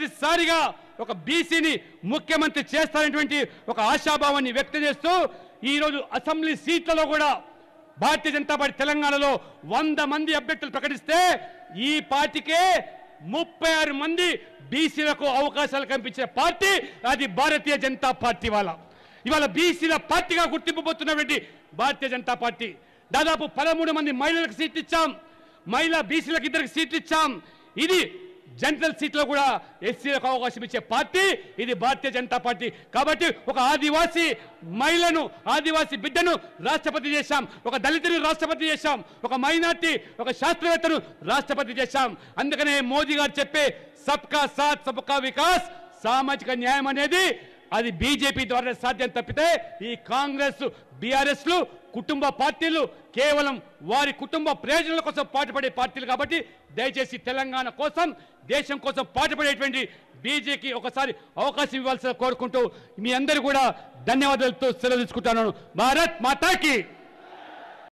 మొదటిసారిగా ఒక బీసీని ముఖ్యమంత్రి చేస్తారనేటువంటి ఒక ఆశాభావాన్ని వ్యక్తం చేస్తూ ఈరోజు అసెంబ్లీ సీట్లలో కూడా భారతీయ జనతా పార్టీ తెలంగాణలో వంద మంది అభ్యర్థులు ప్రకటిస్తే ఈ పార్టీకే ముప్పై ఆరు మంది బీసీలకు అవకాశాలు కల్పించే పార్టీ అది భారతీయ జనతా పార్టీ వాళ్ళ ఇవాళ బీసీల పార్టీగా గుర్తింపబోతున్నటువంటి భారతీయ జనతా పార్టీ దాదాపు పదమూడు మంది మహిళలకు సీట్లు ఇచ్చాం మహిళా బీసీలకు ఇద్దరికి సీట్లు ఇచ్చాం ఇది జనరల్ సీట్లో కూడా ఎస్సీలకు అవకాశం ఇచ్చే పార్టీ ఇది భారతీయ జనతా పార్టీ కాబట్టి ఒక ఆదివాసి మహిళను ఆదివాసీ బిడ్డను రాష్ట్రపతి చేశాం ఒక దళితుని రాష్ట్రపతి చేశాం ఒక మైనార్టీ ఒక శాస్త్రవేత్తను రాష్ట్రపతి చేశాం అందుకనే మోదీ గారు చెప్పే సబ్కా సాత్ సబ్కా వికాస్ సామాజిక న్యాయం అనేది అది బీజేపీ ద్వారా సాధ్యం తప్పితే ఈ కాంగ్రెస్ బీఆర్ఎస్లు కుటుంబ పార్టీలు కేవలం వారి కుటుంబ ప్రయోజనాల కోసం పాటుపడే పార్టీలు కాబట్టి దయచేసి తెలంగాణ కోసం దేశం కోసం పాటుపడేటువంటి బీజేపీకి ఒకసారి అవకాశం ఇవ్వాల్సి కోరుకుంటూ మీ అందరూ కూడా ధన్యవాదాలతో సెలవు తీసుకుంటాను భారత్ మాతాకి